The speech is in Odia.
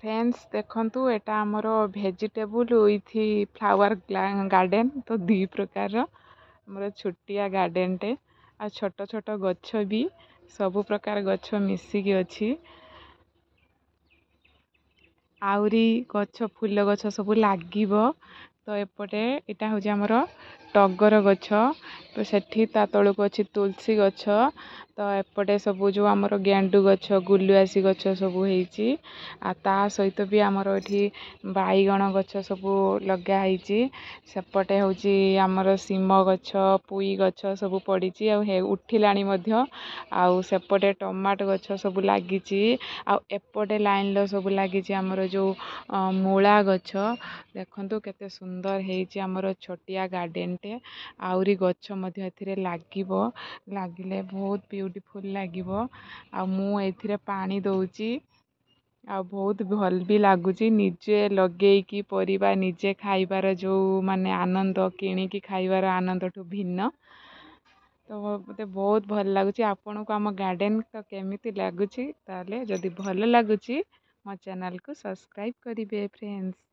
ଫ୍ରେଣ୍ଡସ୍ ଦେଖନ୍ତୁ ଏଇଟା ଆମର ଭେଜିଟେବୁଲ୍ ୱିଥ୍ ଫ୍ଲାୱାର୍ ଗାର୍ଡ଼େନ୍ ତ ଦୁଇ ପ୍ରକାରର ଆମର ଛୋଟିଆ ଗାର୍ଡ଼େନ୍ଟେ ଆଉ ଛୋଟ ଛୋଟ ଗଛ ବି ସବୁ ପ୍ରକାର ଗଛ ମିଶିକି ଅଛି ଆହୁରି ଗଛ ଫୁଲ ଗଛ ସବୁ ଲାଗିବ ତ ଏପଟେ ଏଇଟା ହେଉଛି ଆମର ଟଗର ଗଛ ତ ସେଠି ତା ତଳକୁ ଅଛି ତୁଳସୀ ଗଛ ତ ଏପଟେ ସବୁ ଯେଉଁ ଆମର ଗେଣ୍ଡୁ ଗଛ ଗୁଲୁଆସି ଗଛ ସବୁ ହେଇଛି ଆଉ ତା ସହିତ ବି ଆମର ଏଠି ବାଇଗଣ ଗଛ ସବୁ ଲଗା ହେଇଛି ସେପଟେ ହେଉଛି ଆମର ଶିମ ଗଛ ପୁଇ ଗଛ ସବୁ ପଡ଼ିଛି ଆଉ ଉଠିଲାଣି ମଧ୍ୟ ଆଉ ସେପଟେ ଟମାଟୋ ଗଛ ସବୁ ଲାଗିଛି ଆଉ ଏପଟେ ଲାଇନ୍ର ସବୁ ଲାଗିଛି ଆମର ଯେଉଁ ମୂଳା ଗଛ ଦେଖନ୍ତୁ କେତେ ସୁନ୍ଦର ହେଇଛି ଆମର ଛୋଟିଆ ଗାର୍ଡ଼େନ୍ଟେ ଆହୁରି ଗଛ ମଧ୍ୟ ଏଥିରେ ଲାଗିବ ଲାଗିଲେ ବହୁତ ବିୟୁଟିଫୁଲ୍ ଲାଗିବ ଆଉ ମୁଁ ଏଥିରେ ପାଣି ଦେଉଛି ଆଉ ବହୁତ ଭଲ ବି ଲାଗୁଛି ନିଜେ ଲଗେଇକି ପରିବା ନିଜେ ଖାଇବାର ଯେଉଁ ମାନେ ଆନନ୍ଦ କିଣିକି ଖାଇବାର ଆନନ୍ଦଠୁ ଭିନ୍ନ ତ ମୋତେ ବହୁତ ଭଲ ଲାଗୁଛି ଆପଣଙ୍କୁ ଆମ ଗାର୍ଡ଼େନ୍ ତ କେମିତି ଲାଗୁଛି ତାହେଲେ ଯଦି ଭଲ ଲାଗୁଛି ମୋ ଚ୍ୟାନେଲ୍କୁ ସବସ୍କ୍ରାଇବ୍ କରିବେ ଫ୍ରେଣ୍ଡସ୍